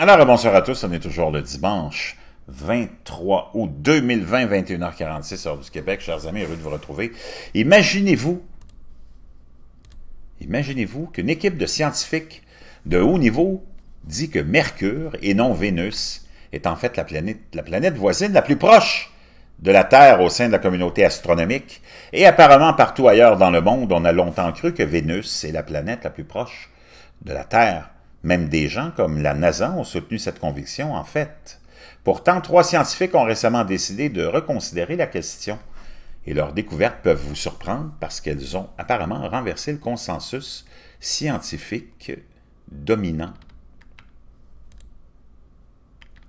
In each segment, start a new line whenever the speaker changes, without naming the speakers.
Alors, bonsoir à tous, on est toujours le dimanche 23 août 2020, 21h46, heure du Québec. Chers amis, heureux de vous retrouver. Imaginez-vous, imaginez-vous qu'une équipe de scientifiques de haut niveau dit que Mercure, et non Vénus, est en fait la planète, la planète voisine la plus proche de la Terre au sein de la communauté astronomique, et apparemment partout ailleurs dans le monde, on a longtemps cru que Vénus est la planète la plus proche de la Terre. Même des gens comme la NASA ont soutenu cette conviction, en fait. Pourtant, trois scientifiques ont récemment décidé de reconsidérer la question. Et leurs découvertes peuvent vous surprendre parce qu'elles ont apparemment renversé le consensus scientifique dominant.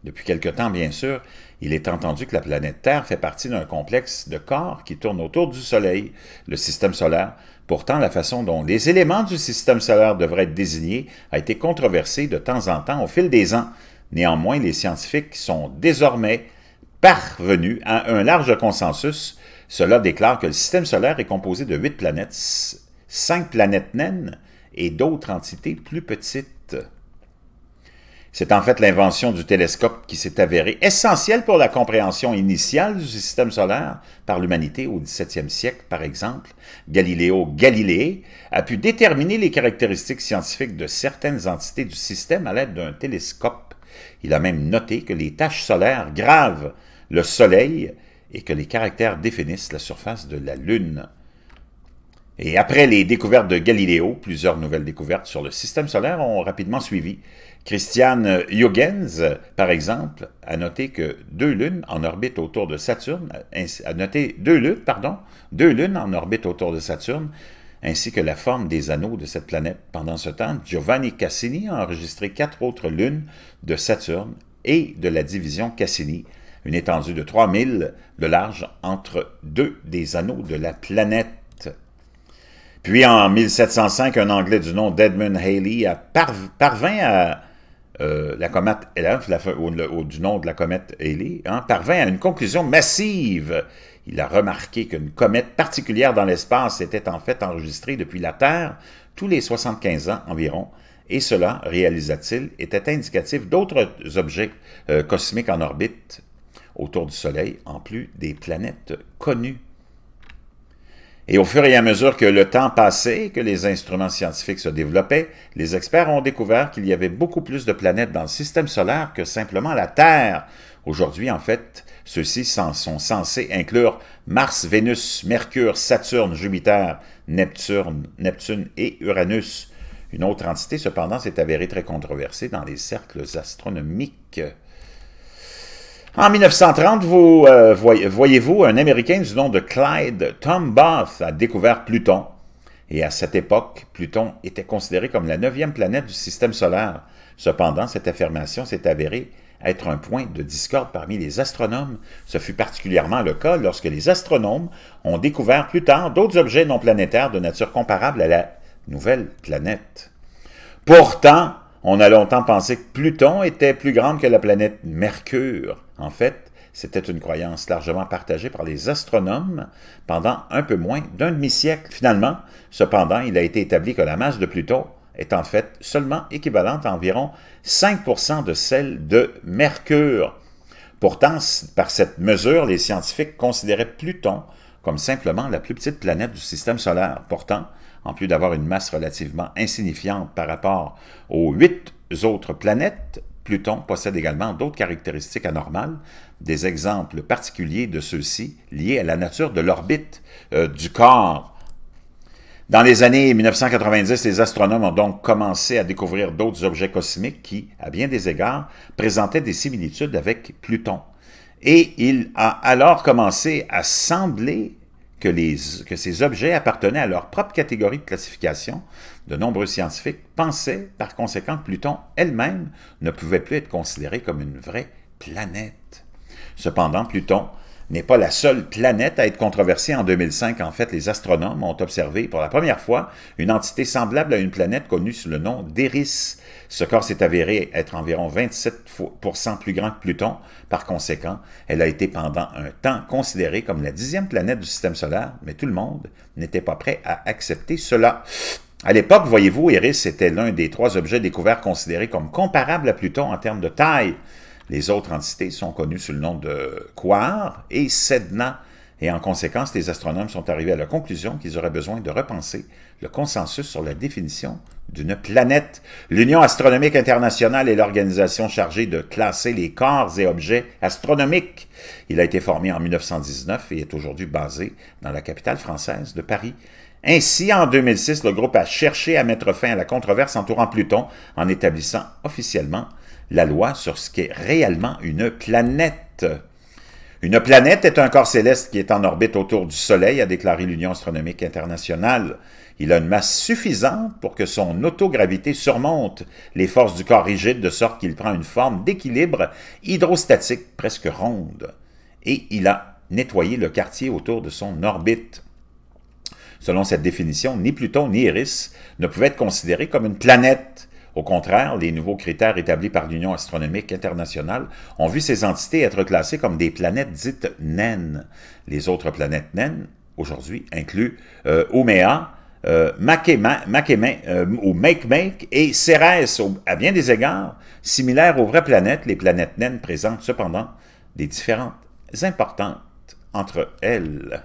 Depuis quelque temps, bien sûr, il est entendu que la planète Terre fait partie d'un complexe de corps qui tourne autour du Soleil, le système solaire. Pourtant, la façon dont les éléments du système solaire devraient être désignés a été controversée de temps en temps au fil des ans. Néanmoins, les scientifiques sont désormais parvenus à un large consensus. Cela déclare que le système solaire est composé de huit planètes, cinq planètes naines et d'autres entités plus petites. C'est en fait l'invention du télescope qui s'est avérée essentielle pour la compréhension initiale du système solaire par l'humanité au XVIIe siècle, par exemple. Galiléo Galilée a pu déterminer les caractéristiques scientifiques de certaines entités du système à l'aide d'un télescope. Il a même noté que les taches solaires gravent le Soleil et que les caractères définissent la surface de la Lune. Et après les découvertes de Galiléo, plusieurs nouvelles découvertes sur le système solaire ont rapidement suivi. Christiane Huygens, par exemple, a noté que deux lunes en orbite autour de Saturne, a noté deux lunes, pardon, deux lunes en orbite autour de Saturne, ainsi que la forme des anneaux de cette planète. Pendant ce temps, Giovanni Cassini a enregistré quatre autres lunes de Saturne et de la division Cassini, une étendue de 3000 de large entre deux des anneaux de la planète. Puis en 1705, un Anglais du nom d'Edmund Halley a parvint à euh, la comète, hein, la, du nom de la comète hein, parvint à une conclusion massive. Il a remarqué qu'une comète particulière dans l'espace était en fait enregistrée depuis la Terre tous les 75 ans environ, et cela, réalisa-t-il, était indicatif d'autres objets euh, cosmiques en orbite autour du Soleil, en plus des planètes connues et au fur et à mesure que le temps passait, que les instruments scientifiques se développaient, les experts ont découvert qu'il y avait beaucoup plus de planètes dans le système solaire que simplement la Terre. Aujourd'hui, en fait, ceux-ci sont censés inclure Mars, Vénus, Mercure, Saturne, Jupiter, Neptune, Neptune et Uranus. Une autre entité, cependant, s'est avérée très controversée dans les cercles astronomiques. En 1930, vous, euh, voyez-vous, un Américain du nom de Clyde Tombaugh a découvert Pluton. Et à cette époque, Pluton était considéré comme la neuvième planète du système solaire. Cependant, cette affirmation s'est avérée être un point de discorde parmi les astronomes. Ce fut particulièrement le cas lorsque les astronomes ont découvert plus tard d'autres objets non planétaires de nature comparable à la nouvelle planète. Pourtant, on a longtemps pensé que Pluton était plus grande que la planète Mercure. En fait, c'était une croyance largement partagée par les astronomes pendant un peu moins d'un demi-siècle. Finalement, cependant, il a été établi que la masse de Pluton est en fait seulement équivalente à environ 5 de celle de Mercure. Pourtant, par cette mesure, les scientifiques considéraient Pluton comme simplement la plus petite planète du système solaire. Pourtant, en plus d'avoir une masse relativement insignifiante par rapport aux huit autres planètes, Pluton possède également d'autres caractéristiques anormales, des exemples particuliers de ceux-ci liés à la nature de l'orbite euh, du corps. Dans les années 1990, les astronomes ont donc commencé à découvrir d'autres objets cosmiques qui, à bien des égards, présentaient des similitudes avec Pluton. Et il a alors commencé à sembler que ces objets appartenaient à leur propre catégorie de classification, de nombreux scientifiques pensaient par conséquent que Pluton elle-même ne pouvait plus être considérée comme une vraie planète. Cependant, Pluton n'est pas la seule planète à être controversée. En 2005, en fait, les astronomes ont observé pour la première fois une entité semblable à une planète connue sous le nom d'Eris. Ce corps s'est avéré être environ 27% plus grand que Pluton. Par conséquent, elle a été pendant un temps considérée comme la dixième planète du système solaire, mais tout le monde n'était pas prêt à accepter cela. À l'époque, voyez-vous, Eris était l'un des trois objets découverts considérés comme comparables à Pluton en termes de taille. Les autres entités sont connues sous le nom de Quar et Sedna, et en conséquence, les astronomes sont arrivés à la conclusion qu'ils auraient besoin de repenser le consensus sur la définition d'une planète. L'Union astronomique internationale est l'organisation chargée de classer les corps et objets astronomiques. Il a été formé en 1919 et est aujourd'hui basé dans la capitale française de Paris. Ainsi, en 2006, le groupe a cherché à mettre fin à la controverse entourant Pluton en établissant officiellement la loi sur ce qu'est réellement une planète. Une planète est un corps céleste qui est en orbite autour du Soleil, a déclaré l'Union astronomique internationale. Il a une masse suffisante pour que son autogravité surmonte les forces du corps rigide de sorte qu'il prend une forme d'équilibre hydrostatique presque ronde. Et il a nettoyé le quartier autour de son orbite. Selon cette définition, ni Pluton ni Iris ne pouvaient être considérés comme une planète. Au contraire, les nouveaux critères établis par l'Union astronomique internationale ont vu ces entités être classées comme des planètes dites naines. Les autres planètes naines, aujourd'hui, incluent euh, Oméa, euh, euh, ou Make et Cérès, à bien des égards, similaires aux vraies planètes, les planètes naines présentent cependant des différences importantes entre elles.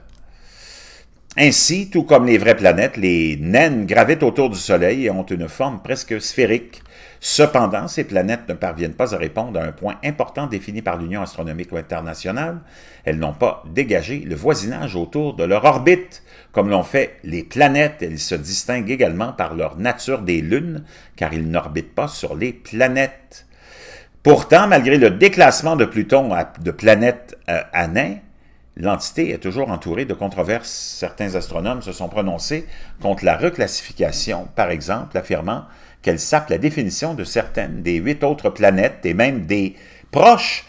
Ainsi, tout comme les vraies planètes, les naines gravitent autour du Soleil et ont une forme presque sphérique. Cependant, ces planètes ne parviennent pas à répondre à un point important défini par l'Union astronomique internationale. Elles n'ont pas dégagé le voisinage autour de leur orbite. Comme l'ont fait les planètes, elles se distinguent également par leur nature des lunes, car ils n'orbitent pas sur les planètes. Pourtant, malgré le déclassement de Pluton de planète euh, à nain, l'entité est toujours entourée de controverses. Certains astronomes se sont prononcés contre la reclassification, par exemple, affirmant qu'elle sape la définition de certaines des huit autres planètes et même des proches,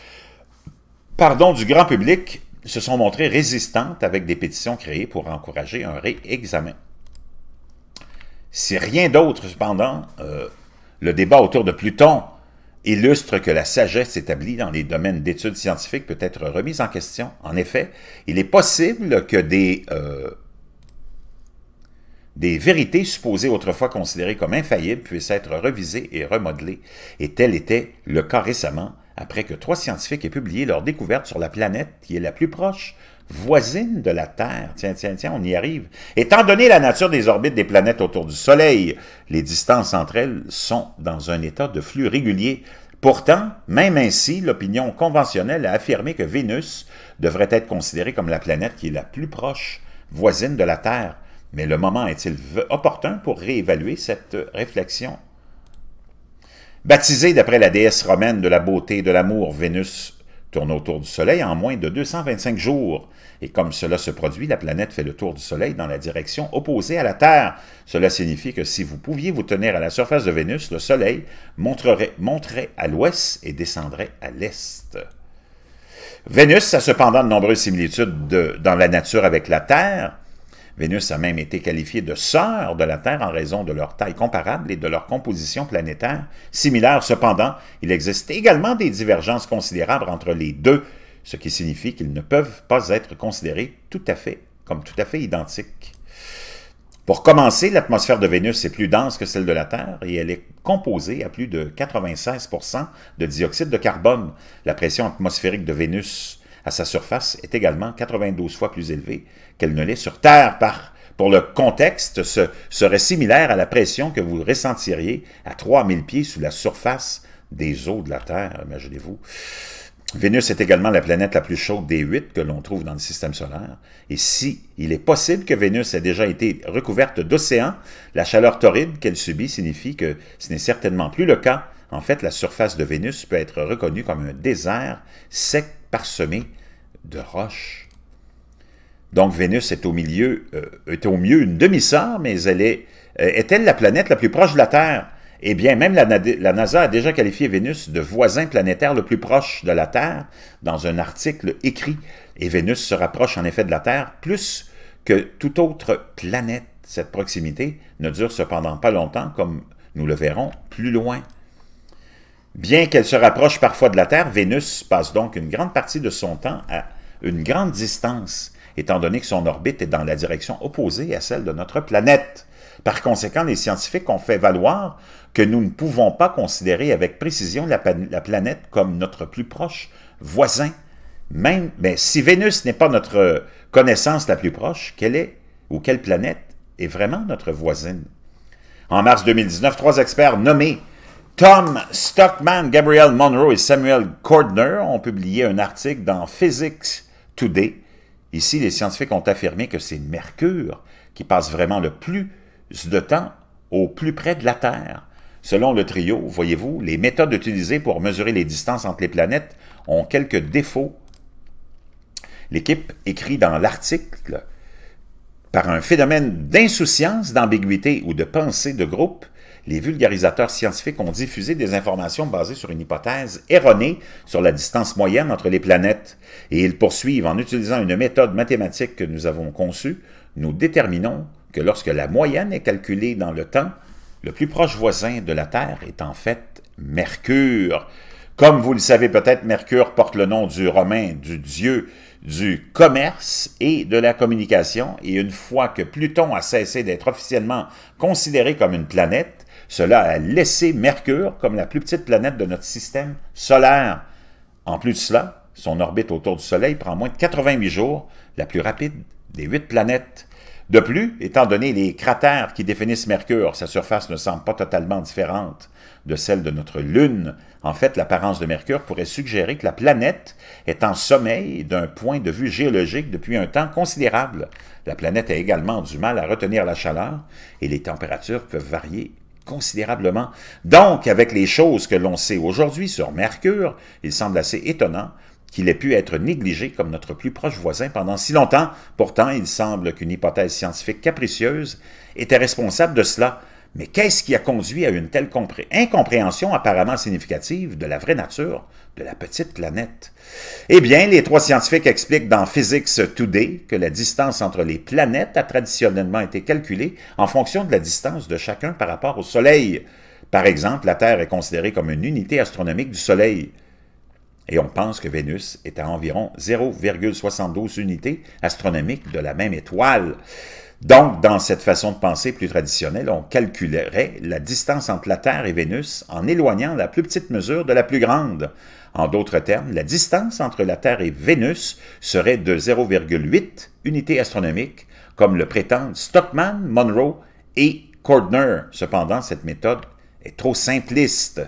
pardon, du grand public se sont montrés résistantes avec des pétitions créées pour encourager un réexamen. Si rien d'autre, cependant, euh, le débat autour de Pluton illustre que la sagesse établie dans les domaines d'études scientifiques peut être remise en question. En effet, il est possible que des, euh, des vérités supposées autrefois considérées comme infaillibles puissent être revisées et remodelées, et tel était le cas récemment après que trois scientifiques aient publié leur découverte sur la planète qui est la plus proche voisine de la Terre. Tiens, tiens, tiens, on y arrive. Étant donné la nature des orbites des planètes autour du Soleil, les distances entre elles sont dans un état de flux régulier. Pourtant, même ainsi, l'opinion conventionnelle a affirmé que Vénus devrait être considérée comme la planète qui est la plus proche voisine de la Terre. Mais le moment est-il opportun pour réévaluer cette réflexion? Baptisée d'après la déesse romaine de la beauté et de l'amour, Vénus tourne autour du Soleil en moins de 225 jours. Et comme cela se produit, la planète fait le tour du Soleil dans la direction opposée à la Terre. Cela signifie que si vous pouviez vous tenir à la surface de Vénus, le Soleil monterait, à l'ouest et descendrait à l'est. Vénus a cependant de nombreuses similitudes dans la nature avec la Terre, Vénus a même été qualifiée de sœur de la Terre en raison de leur taille comparable et de leur composition planétaire similaire. Cependant, il existe également des divergences considérables entre les deux, ce qui signifie qu'ils ne peuvent pas être considérés tout à fait comme tout à fait identiques. Pour commencer, l'atmosphère de Vénus est plus dense que celle de la Terre et elle est composée à plus de 96 de dioxyde de carbone. La pression atmosphérique de Vénus à sa surface est également 92 fois plus élevée qu'elle ne l'est sur Terre par pour le contexte, ce serait similaire à la pression que vous ressentiriez à 3000 pieds sous la surface des eaux de la Terre, imaginez-vous. Vénus est également la planète la plus chaude des huit que l'on trouve dans le système solaire. Et si il est possible que Vénus ait déjà été recouverte d'océans, la chaleur torride qu'elle subit signifie que ce n'est certainement plus le cas en fait, la surface de Vénus peut être reconnue comme un désert sec parsemé de roches. Donc Vénus est au, milieu, euh, est au mieux une demi-sœur, mais elle est, euh, est-elle la planète la plus proche de la Terre? Eh bien, même la, la, NASA a déjà qualifié Vénus de voisin planétaire le plus proche de la Terre dans un article écrit, et Vénus se rapproche en effet de la Terre plus que toute autre planète. Cette proximité ne dure cependant pas longtemps, comme nous le verrons plus loin. Bien qu'elle se rapproche parfois de la Terre, Vénus passe donc une grande partie de son temps à une grande distance, étant donné que son orbite est dans la direction opposée à celle de notre planète. Par conséquent, les scientifiques ont fait valoir que nous ne pouvons pas considérer avec précision la, planète comme notre plus proche voisin. Même, mais si Vénus n'est pas notre connaissance la plus proche, quelle est ou quelle planète est vraiment notre voisine? En mars 2019, trois experts nommés Tom Stockman, Gabriel Monroe et Samuel Cordner ont publié un article dans Physics Today. Ici, les scientifiques ont affirmé que c'est Mercure qui passe vraiment le plus de temps au plus près de la Terre. Selon le trio, voyez-vous, les méthodes utilisées pour mesurer les distances entre les planètes ont quelques défauts. L'équipe écrit dans l'article par un phénomène d'insouciance, d'ambiguïté ou de pensée de groupe, les vulgarisateurs scientifiques ont diffusé des informations basées sur une hypothèse erronée sur la distance moyenne entre les planètes. Et ils poursuivent, en utilisant une méthode mathématique que nous avons conçue, nous déterminons que lorsque la moyenne est calculée dans le temps, le plus proche voisin de la Terre est en fait Mercure. Comme vous le savez peut-être, Mercure porte le nom du romain, du dieu du commerce et de la communication, et une fois que Pluton a cessé d'être officiellement considéré comme une planète, cela a laissé Mercure comme la plus petite planète de notre système solaire. En plus de cela, son orbite autour du Soleil prend moins de 88 jours, la plus rapide des huit planètes. De plus, étant donné les cratères qui définissent Mercure, sa surface ne semble pas totalement différente de celle de notre Lune. En fait, l'apparence de Mercure pourrait suggérer que la planète est en sommeil d'un point de vue géologique depuis un temps considérable. La planète a également du mal à retenir la chaleur et les températures peuvent varier considérablement. Donc, avec les choses que l'on sait aujourd'hui sur Mercure, il semble assez étonnant qu'il ait pu être négligé comme notre plus proche voisin pendant si longtemps. Pourtant, il semble qu'une hypothèse scientifique capricieuse était responsable de cela, mais qu'est-ce qui a conduit à une telle incompréhension apparemment significative de la vraie nature de la petite planète? Eh bien, les trois scientifiques expliquent dans Physics Today que la distance entre les planètes a traditionnellement été calculée en fonction de la distance de chacun par rapport au Soleil. Par exemple, la Terre est considérée comme une unité astronomique du Soleil. Et on pense que Vénus est à environ 0,72 unités astronomiques de la même étoile. Donc, dans cette façon de penser plus traditionnelle, on calculerait la distance entre la Terre et Vénus en éloignant la plus petite mesure de la plus grande. En d'autres termes, la distance entre la Terre et Vénus serait de 0,8 unités astronomiques, comme le prétendent Stockman, Monroe et Cordner. Cependant, cette méthode est trop simpliste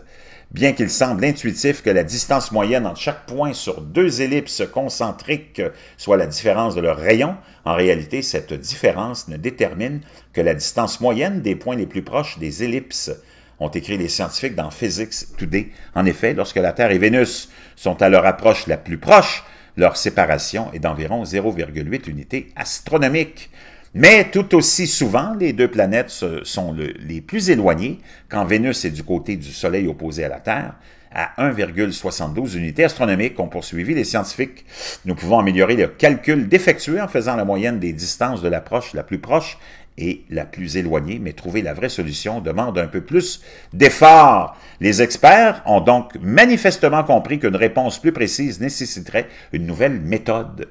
bien qu'il semble intuitif que la distance moyenne entre chaque point sur deux ellipses concentriques soit la différence de leur rayon, en réalité, cette différence ne détermine que la distance moyenne des points les plus proches des ellipses ont écrit les scientifiques dans Physics Today. En effet, lorsque la Terre et Vénus sont à leur approche la plus proche, leur séparation est d'environ 0,8 unités astronomiques. Mais tout aussi souvent, les deux planètes sont les plus éloignées quand Vénus est du côté du Soleil opposé à la Terre, à 1,72 unités astronomiques ont poursuivi les scientifiques. Nous pouvons améliorer le calcul défectueux en faisant la moyenne des distances de l'approche la plus proche et la plus éloignée, mais trouver la vraie solution demande un peu plus d'efforts. Les experts ont donc manifestement compris qu'une réponse plus précise nécessiterait une nouvelle méthode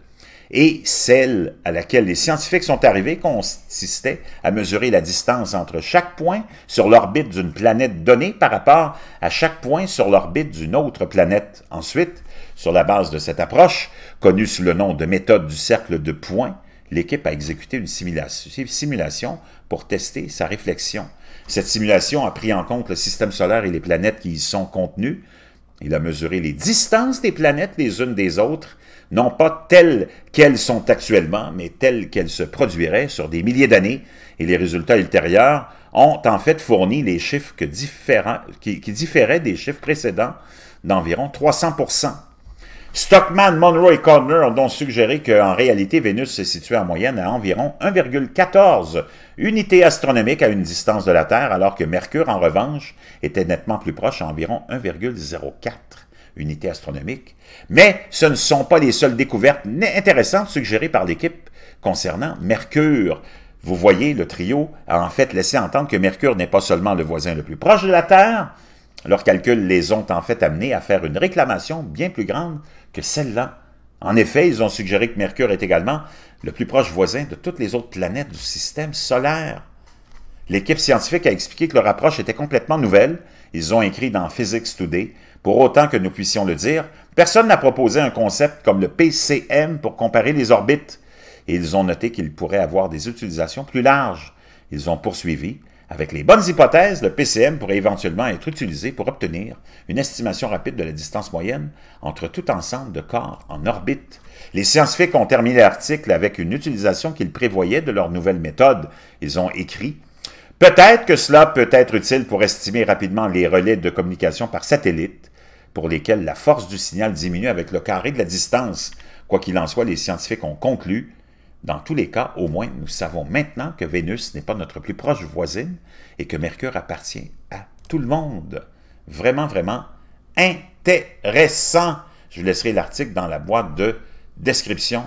et celle à laquelle les scientifiques sont arrivés consistait à mesurer la distance entre chaque point sur l'orbite d'une planète donnée par rapport à chaque point sur l'orbite d'une autre planète. Ensuite, sur la base de cette approche, connue sous le nom de méthode du cercle de points, l'équipe a exécuté une simulation pour tester sa réflexion. Cette simulation a pris en compte le système solaire et les planètes qui y sont contenues. Il a mesuré les distances des planètes les unes des autres non pas telles qu'elles sont actuellement, mais telles qu'elles se produiraient sur des milliers d'années, et les résultats ultérieurs ont en fait fourni les chiffres qui, différaient des chiffres précédents d'environ 300 Stockman, Monroe et connor ont donc suggéré qu'en réalité, Vénus se situait en moyenne à environ 1,14 unités astronomiques à une distance de la Terre, alors que Mercure, en revanche, était nettement plus proche, à environ 1,04 unité astronomique. Mais ce ne sont pas les seules découvertes intéressantes suggérées par l'équipe concernant Mercure. Vous voyez, le trio a en fait laissé entendre que Mercure n'est pas seulement le voisin le plus proche de la Terre, leurs calculs les ont en fait amenés à faire une réclamation bien plus grande que celle-là. En effet, ils ont suggéré que Mercure est également le plus proche voisin de toutes les autres planètes du système solaire. L'équipe scientifique a expliqué que leur approche était complètement nouvelle ils ont écrit dans Physics Today, pour autant que nous puissions le dire, personne n'a proposé un concept comme le PCM pour comparer les orbites. Et ils ont noté qu'il pourrait avoir des utilisations plus larges. Ils ont poursuivi. Avec les bonnes hypothèses, le PCM pourrait éventuellement être utilisé pour obtenir une estimation rapide de la distance moyenne entre tout ensemble de corps en orbite. Les scientifiques ont terminé l'article avec une utilisation qu'ils prévoyaient de leur nouvelle méthode. Ils ont écrit Peut-être que cela peut être utile pour estimer rapidement les relais de communication par satellite, pour lesquels la force du signal diminue avec le carré de la distance. Quoi qu'il en soit, les scientifiques ont conclu, dans tous les cas, au moins nous savons maintenant que Vénus n'est pas notre plus proche voisine et que Mercure appartient à tout le monde. Vraiment, vraiment intéressant. Je laisserai l'article dans la boîte de description